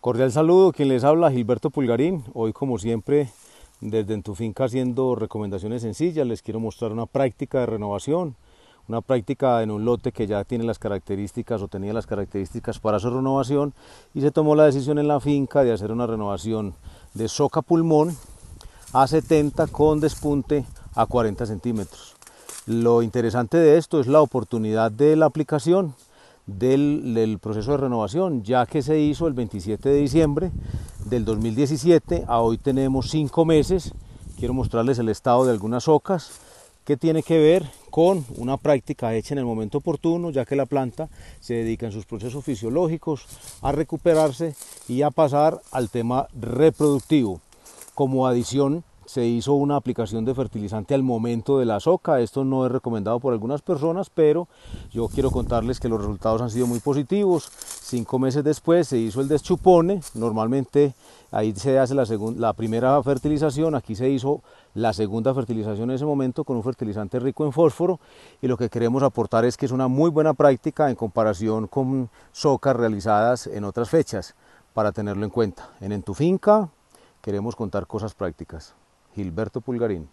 Cordial saludo, quien les habla Gilberto Pulgarín. Hoy como siempre desde en tu finca haciendo recomendaciones sencillas, les quiero mostrar una práctica de renovación, una práctica en un lote que ya tiene las características o tenía las características para su renovación y se tomó la decisión en la finca de hacer una renovación de soca pulmón a 70 con despunte a 40 centímetros. Lo interesante de esto es la oportunidad de la aplicación del, proceso de renovación, ya que se hizo el 27 de diciembre del 2017, a hoy tenemos cinco meses. Quiero mostrarles el estado de algunas ocas que tiene que ver con una práctica hecha en el momento oportuno, ya que la planta se dedica en sus procesos fisiológicos a recuperarse y a pasar al tema reproductivo. Como adición se hizo una aplicación de fertilizante al momento de la soca. Esto no es recomendado por algunas personas, pero yo quiero contarles que los resultados han sido muy positivos. Cinco meses después se hizo el deschupone. Normalmente ahí se hace la, la primera fertilización. Aquí se hizo la segunda fertilización en ese momento con un fertilizante rico en fósforo. Y lo que queremos aportar es que es una muy buena práctica en comparación con socas realizadas en otras fechas para tenerlo en cuenta. En En tu finca queremos contar cosas prácticas. Gilberto Pulgarín.